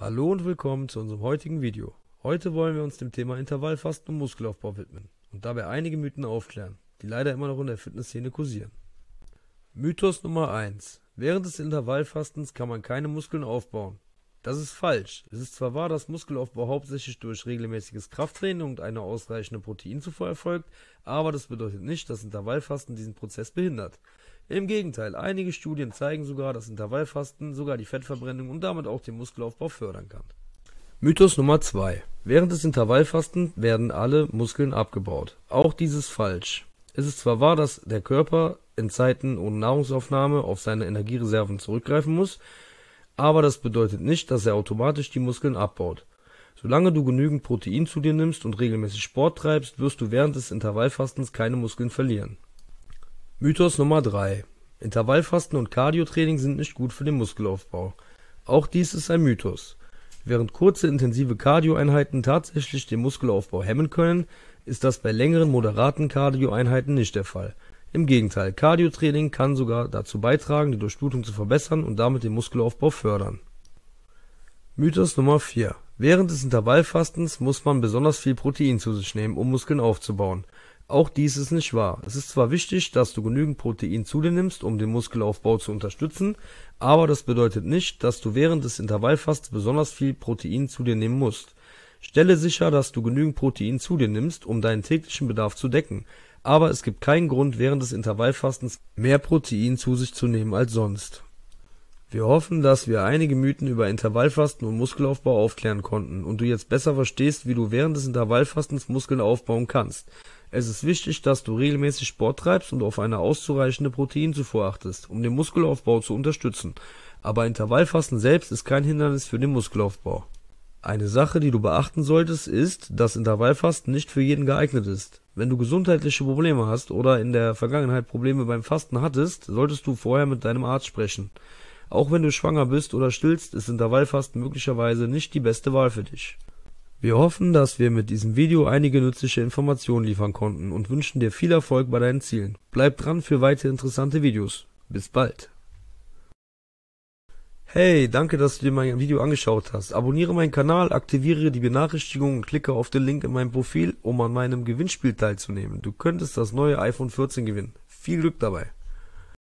Hallo und willkommen zu unserem heutigen Video. Heute wollen wir uns dem Thema Intervallfasten und Muskelaufbau widmen und dabei einige Mythen aufklären, die leider immer noch in der Fitnessszene kursieren. Mythos Nummer 1. Während des Intervallfastens kann man keine Muskeln aufbauen. Das ist falsch. Es ist zwar wahr, dass Muskelaufbau hauptsächlich durch regelmäßiges Krafttraining und eine ausreichende Proteinzufuhr erfolgt, aber das bedeutet nicht, dass Intervallfasten diesen Prozess behindert. Im Gegenteil, einige Studien zeigen sogar, dass Intervallfasten sogar die Fettverbrennung und damit auch den Muskelaufbau fördern kann. Mythos Nummer 2. Während des Intervallfasten werden alle Muskeln abgebaut. Auch dies ist falsch. Es ist zwar wahr, dass der Körper in Zeiten ohne Nahrungsaufnahme auf seine Energiereserven zurückgreifen muss, aber das bedeutet nicht, dass er automatisch die Muskeln abbaut. Solange du genügend Protein zu dir nimmst und regelmäßig Sport treibst, wirst du während des Intervallfastens keine Muskeln verlieren. Mythos Nummer 3: Intervallfasten und Cardiotraining sind nicht gut für den Muskelaufbau. Auch dies ist ein Mythos. Während kurze intensive Cardioeinheiten tatsächlich den Muskelaufbau hemmen können, ist das bei längeren moderaten Cardioeinheiten nicht der Fall im Gegenteil, Cardiotraining kann sogar dazu beitragen, die Durchblutung zu verbessern und damit den Muskelaufbau fördern. Mythos Nummer 4: Während des Intervallfastens muss man besonders viel Protein zu sich nehmen, um Muskeln aufzubauen. Auch dies ist nicht wahr. Es ist zwar wichtig, dass du genügend Protein zu dir nimmst, um den Muskelaufbau zu unterstützen, aber das bedeutet nicht, dass du während des Intervallfastens besonders viel Protein zu dir nehmen musst. Stelle sicher, dass du genügend Protein zu dir nimmst, um deinen täglichen Bedarf zu decken aber es gibt keinen Grund, während des Intervallfastens mehr Protein zu sich zu nehmen als sonst. Wir hoffen, dass wir einige Mythen über Intervallfasten und Muskelaufbau aufklären konnten und du jetzt besser verstehst, wie du während des Intervallfastens Muskeln aufbauen kannst. Es ist wichtig, dass du regelmäßig Sport treibst und auf eine auszureichende Proteinzufuhr achtest, um den Muskelaufbau zu unterstützen. Aber Intervallfasten selbst ist kein Hindernis für den Muskelaufbau. Eine Sache, die du beachten solltest, ist, dass Intervallfasten nicht für jeden geeignet ist. Wenn du gesundheitliche Probleme hast oder in der Vergangenheit Probleme beim Fasten hattest, solltest du vorher mit deinem Arzt sprechen. Auch wenn du schwanger bist oder stillst, ist Intervallfasten möglicherweise nicht die beste Wahl für dich. Wir hoffen, dass wir mit diesem Video einige nützliche Informationen liefern konnten und wünschen dir viel Erfolg bei deinen Zielen. Bleib dran für weitere interessante Videos. Bis bald. Hey, danke, dass du dir mein Video angeschaut hast. Abonniere meinen Kanal, aktiviere die Benachrichtigung und klicke auf den Link in meinem Profil, um an meinem Gewinnspiel teilzunehmen. Du könntest das neue iPhone 14 gewinnen. Viel Glück dabei!